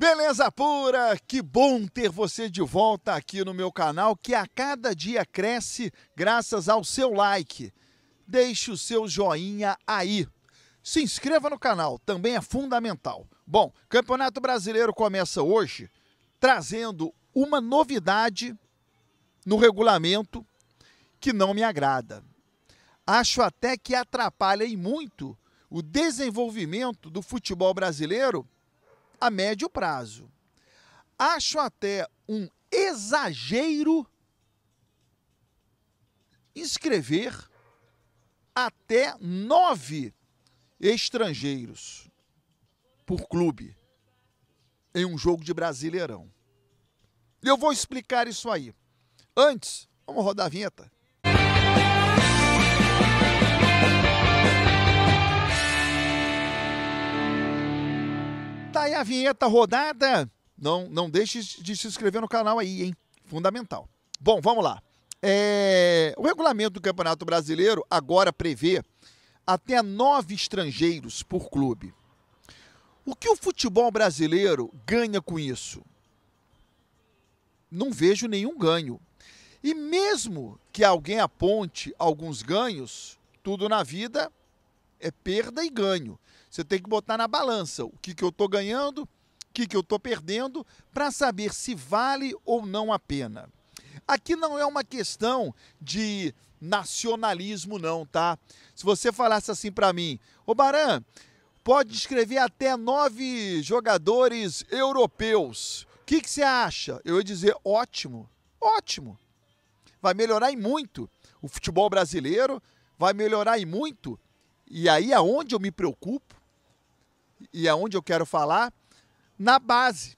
Beleza pura, que bom ter você de volta aqui no meu canal que a cada dia cresce graças ao seu like. Deixe o seu joinha aí. Se inscreva no canal, também é fundamental. Bom, Campeonato Brasileiro começa hoje trazendo uma novidade no regulamento que não me agrada. Acho até que atrapalha e muito o desenvolvimento do futebol brasileiro a médio prazo. Acho até um exagero inscrever até nove estrangeiros por clube em um jogo de Brasileirão. Eu vou explicar isso aí. Antes, vamos rodar a vinheta. Tá aí a vinheta rodada. Não, não deixe de se inscrever no canal aí, hein? Fundamental. Bom, vamos lá. É... O regulamento do Campeonato Brasileiro agora prevê até nove estrangeiros por clube. O que o futebol brasileiro ganha com isso? Não vejo nenhum ganho. E mesmo que alguém aponte alguns ganhos, tudo na vida é perda e ganho. Você tem que botar na balança o que, que eu estou ganhando, o que, que eu estou perdendo, para saber se vale ou não a pena. Aqui não é uma questão de nacionalismo, não, tá? Se você falasse assim para mim, ô Baran, pode escrever até nove jogadores europeus. O que, que você acha? Eu ia dizer, ótimo, ótimo. Vai melhorar e muito o futebol brasileiro, vai melhorar e muito. E aí aonde eu me preocupo, e aonde eu quero falar, na base,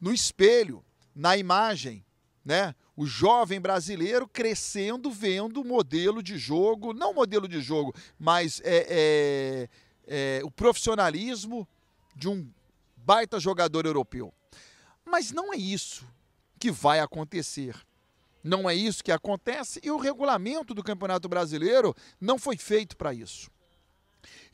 no espelho, na imagem, né? O jovem brasileiro crescendo, vendo o modelo de jogo, não modelo de jogo, mas é, é, é, o profissionalismo de um baita jogador europeu. Mas não é isso que vai acontecer. Não é isso que acontece e o regulamento do Campeonato Brasileiro não foi feito para isso.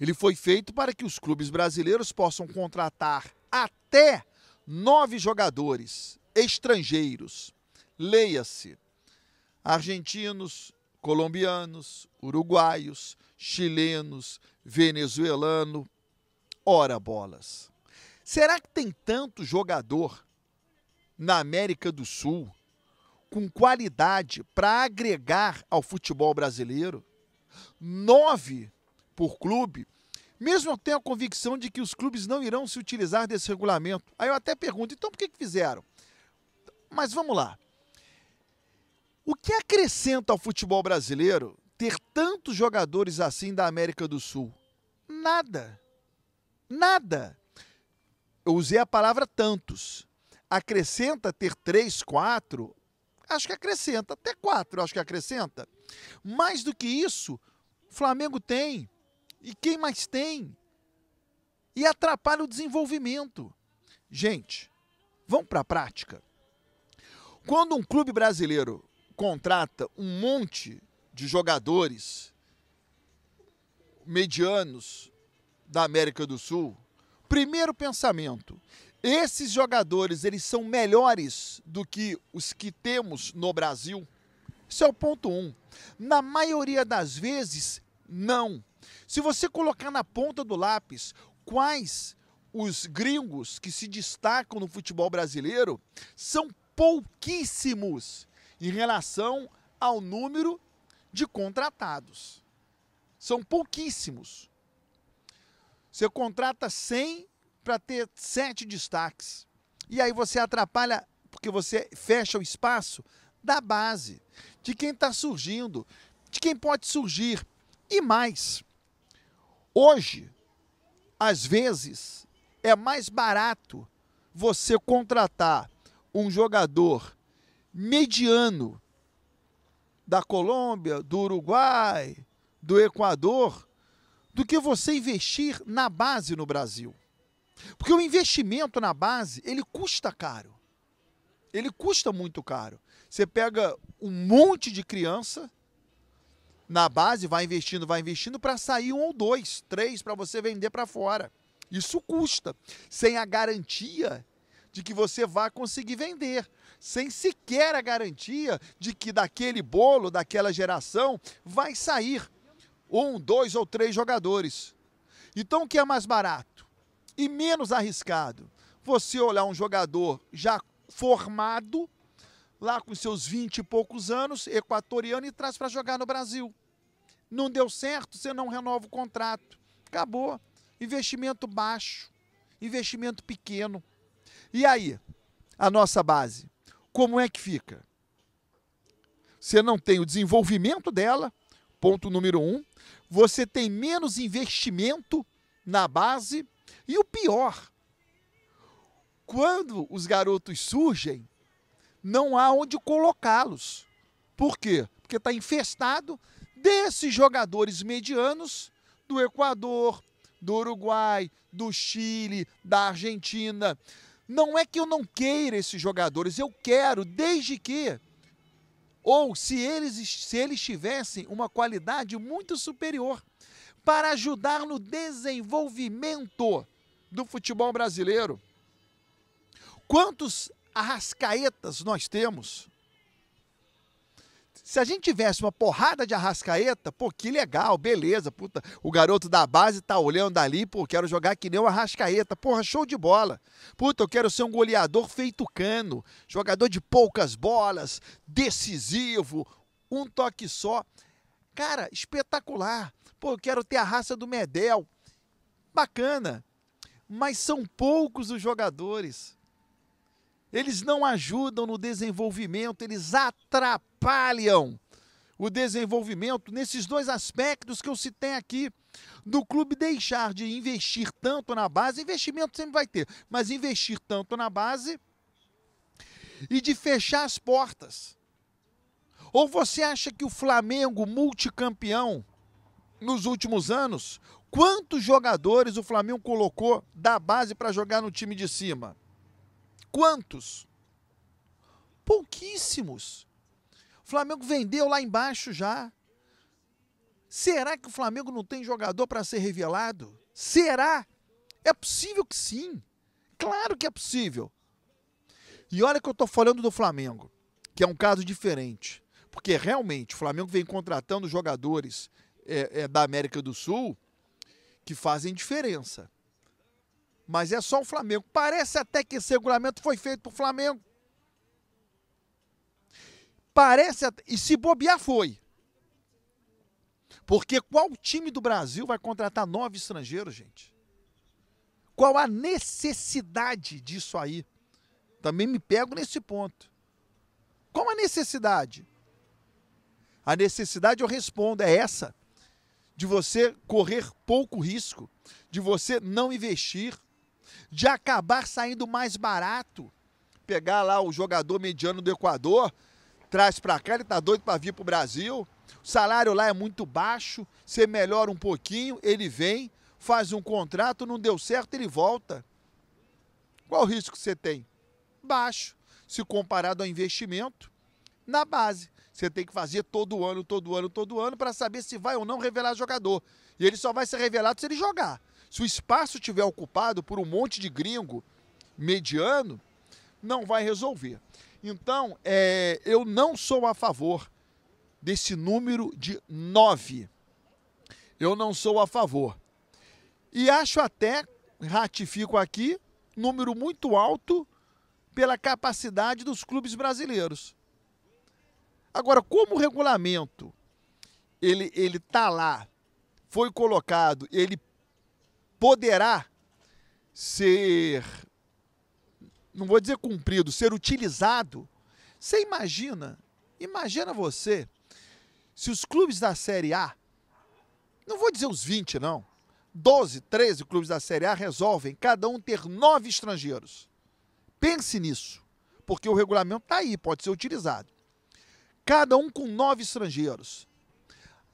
Ele foi feito para que os clubes brasileiros possam contratar até nove jogadores estrangeiros. Leia-se: argentinos, colombianos, uruguaios, chilenos, venezuelano. Ora bolas. Será que tem tanto jogador na América do Sul com qualidade para agregar ao futebol brasileiro? Nove por clube, mesmo eu tenho a convicção de que os clubes não irão se utilizar desse regulamento. Aí eu até pergunto, então por que, que fizeram? Mas vamos lá. O que acrescenta ao futebol brasileiro ter tantos jogadores assim da América do Sul? Nada. Nada. Eu usei a palavra tantos. Acrescenta ter três, quatro? Acho que acrescenta. Até quatro, acho que acrescenta. Mais do que isso, o Flamengo tem e quem mais tem? E atrapalha o desenvolvimento. Gente, vamos para a prática. Quando um clube brasileiro contrata um monte de jogadores medianos da América do Sul, primeiro pensamento, esses jogadores, eles são melhores do que os que temos no Brasil? Isso é o ponto um. Na maioria das vezes, não. Se você colocar na ponta do lápis quais os gringos que se destacam no futebol brasileiro, são pouquíssimos em relação ao número de contratados. São pouquíssimos. Você contrata 100 para ter 7 destaques. E aí você atrapalha, porque você fecha o espaço da base, de quem está surgindo, de quem pode surgir. E mais, hoje, às vezes, é mais barato você contratar um jogador mediano da Colômbia, do Uruguai, do Equador, do que você investir na base no Brasil. Porque o investimento na base, ele custa caro. Ele custa muito caro. Você pega um monte de criança na base, vai investindo, vai investindo para sair um ou dois, três para você vender para fora. Isso custa, sem a garantia de que você vai conseguir vender, sem sequer a garantia de que daquele bolo, daquela geração, vai sair um, dois ou três jogadores. Então, o que é mais barato e menos arriscado? Você olhar um jogador já formado, lá com seus vinte e poucos anos, equatoriano, e traz para jogar no Brasil. Não deu certo, você não renova o contrato. Acabou. Investimento baixo, investimento pequeno. E aí, a nossa base, como é que fica? Você não tem o desenvolvimento dela, ponto número um. Você tem menos investimento na base. E o pior, quando os garotos surgem, não há onde colocá-los. Por quê? Porque está infestado desses jogadores medianos do Equador, do Uruguai, do Chile, da Argentina. Não é que eu não queira esses jogadores, eu quero, desde que. Ou se eles, se eles tivessem uma qualidade muito superior para ajudar no desenvolvimento do futebol brasileiro. Quantos arrascaetas nós temos? Se a gente tivesse uma porrada de arrascaeta, pô, que legal, beleza, puta. O garoto da base tá olhando ali, pô, quero jogar que nem o arrascaeta. Porra, show de bola. Puta, eu quero ser um goleador feito cano, jogador de poucas bolas, decisivo, um toque só. Cara, espetacular. Pô, eu quero ter a raça do Medel. Bacana. Mas são poucos os jogadores eles não ajudam no desenvolvimento, eles atrapalham o desenvolvimento nesses dois aspectos que eu citei aqui. Do clube deixar de investir tanto na base, investimento sempre vai ter, mas investir tanto na base e de fechar as portas. Ou você acha que o Flamengo, multicampeão nos últimos anos, quantos jogadores o Flamengo colocou da base para jogar no time de cima? Quantos? Pouquíssimos. O Flamengo vendeu lá embaixo já. Será que o Flamengo não tem jogador para ser revelado? Será? É possível que sim. Claro que é possível. E olha que eu estou falando do Flamengo, que é um caso diferente. Porque realmente o Flamengo vem contratando jogadores é, é, da América do Sul que fazem diferença mas é só o Flamengo. Parece até que esse regulamento foi feito para o Flamengo. Parece e se bobear foi. Porque qual time do Brasil vai contratar nove estrangeiros, gente? Qual a necessidade disso aí? Também me pego nesse ponto. Qual a necessidade? A necessidade, eu respondo, é essa: de você correr pouco risco, de você não investir, de acabar saindo mais barato. Pegar lá o jogador mediano do Equador, traz para cá, ele tá doido para vir pro Brasil. O salário lá é muito baixo, você melhora um pouquinho, ele vem, faz um contrato, não deu certo, ele volta. Qual o risco que você tem? Baixo, se comparado ao investimento na base. Você tem que fazer todo ano, todo ano, todo ano para saber se vai ou não revelar jogador. E ele só vai ser revelado se ele jogar. Se o espaço estiver ocupado por um monte de gringo mediano, não vai resolver. Então, é, eu não sou a favor desse número de nove. Eu não sou a favor. E acho até, ratifico aqui, número muito alto pela capacidade dos clubes brasileiros. Agora, como o regulamento ele ele tá lá, foi colocado, ele poderá ser, não vou dizer cumprido, ser utilizado. Você imagina, imagina você, se os clubes da Série A, não vou dizer os 20, não, 12, 13 clubes da Série A resolvem cada um ter nove estrangeiros. Pense nisso, porque o regulamento está aí, pode ser utilizado. Cada um com nove estrangeiros.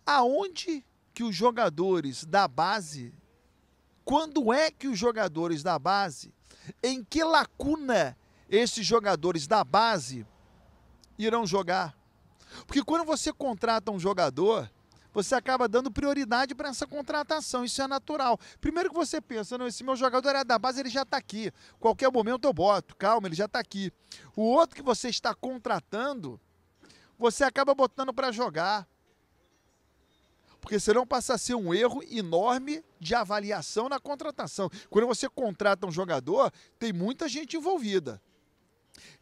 Aonde que os jogadores da base quando é que os jogadores da base, em que lacuna esses jogadores da base irão jogar? Porque quando você contrata um jogador, você acaba dando prioridade para essa contratação, isso é natural. Primeiro que você pensa, não, esse meu jogador é da base, ele já está aqui. Qualquer momento eu boto, calma, ele já está aqui. O outro que você está contratando, você acaba botando para jogar porque senão passa a ser um erro enorme de avaliação na contratação. Quando você contrata um jogador, tem muita gente envolvida.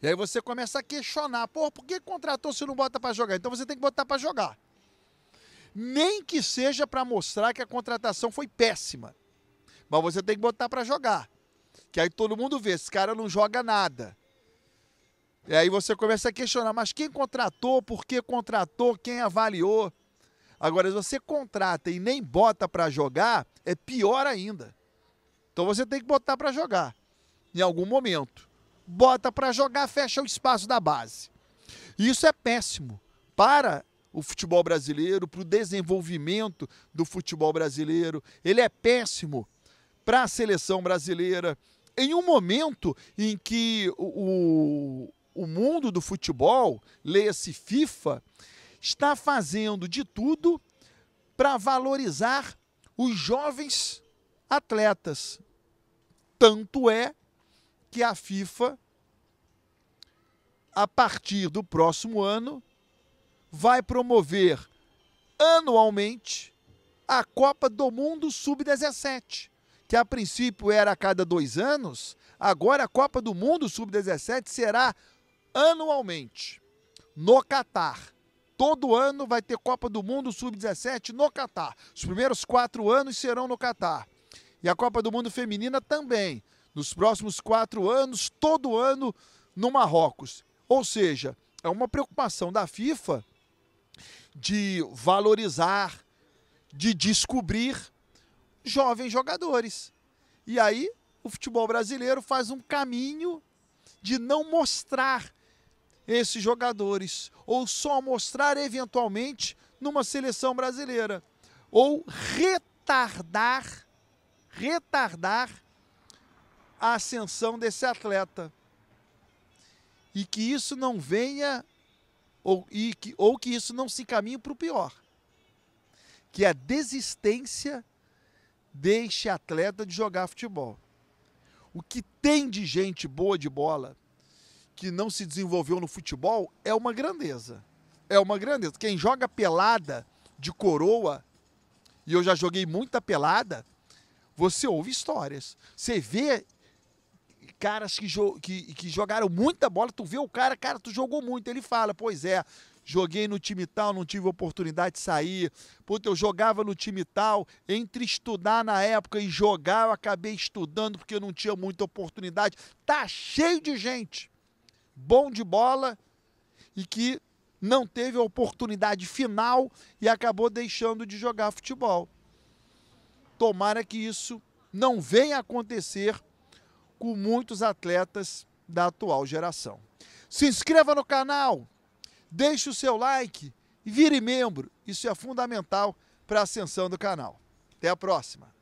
E aí você começa a questionar, por que contratou se não bota para jogar? Então você tem que botar para jogar. Nem que seja para mostrar que a contratação foi péssima. Mas você tem que botar para jogar. Que aí todo mundo vê, esse cara não joga nada. E aí você começa a questionar, mas quem contratou, por que contratou, quem avaliou? Agora, se você contrata e nem bota para jogar, é pior ainda. Então você tem que botar para jogar em algum momento. Bota para jogar, fecha o espaço da base. E isso é péssimo para o futebol brasileiro, para o desenvolvimento do futebol brasileiro. Ele é péssimo para a seleção brasileira. Em um momento em que o, o mundo do futebol, leia-se FIFA, está fazendo de tudo para valorizar os jovens atletas. Tanto é que a FIFA, a partir do próximo ano, vai promover anualmente a Copa do Mundo Sub-17, que a princípio era a cada dois anos, agora a Copa do Mundo Sub-17 será anualmente no Catar. Todo ano vai ter Copa do Mundo Sub-17 no Catar. Os primeiros quatro anos serão no Catar. E a Copa do Mundo Feminina também. Nos próximos quatro anos, todo ano no Marrocos. Ou seja, é uma preocupação da FIFA de valorizar, de descobrir jovens jogadores. E aí o futebol brasileiro faz um caminho de não mostrar esses jogadores, ou só mostrar eventualmente numa seleção brasileira, ou retardar retardar a ascensão desse atleta. E que isso não venha ou, e que, ou que isso não se encaminhe para o pior, que é a desistência deixe atleta de jogar futebol. O que tem de gente boa de bola que não se desenvolveu no futebol é uma grandeza. É uma grandeza. Quem joga pelada de coroa, e eu já joguei muita pelada, você ouve histórias. Você vê caras que, jo que, que, jogaram muita bola, tu vê o cara, cara, tu jogou muito. Ele fala, pois é, joguei no time tal, não tive oportunidade de sair. Puta, eu jogava no time tal, entre estudar na época e jogar, eu acabei estudando porque eu não tinha muita oportunidade. Tá cheio de gente bom de bola e que não teve a oportunidade final e acabou deixando de jogar futebol. Tomara que isso não venha acontecer com muitos atletas da atual geração. Se inscreva no canal, deixe o seu like e vire membro. Isso é fundamental para a ascensão do canal. Até a próxima!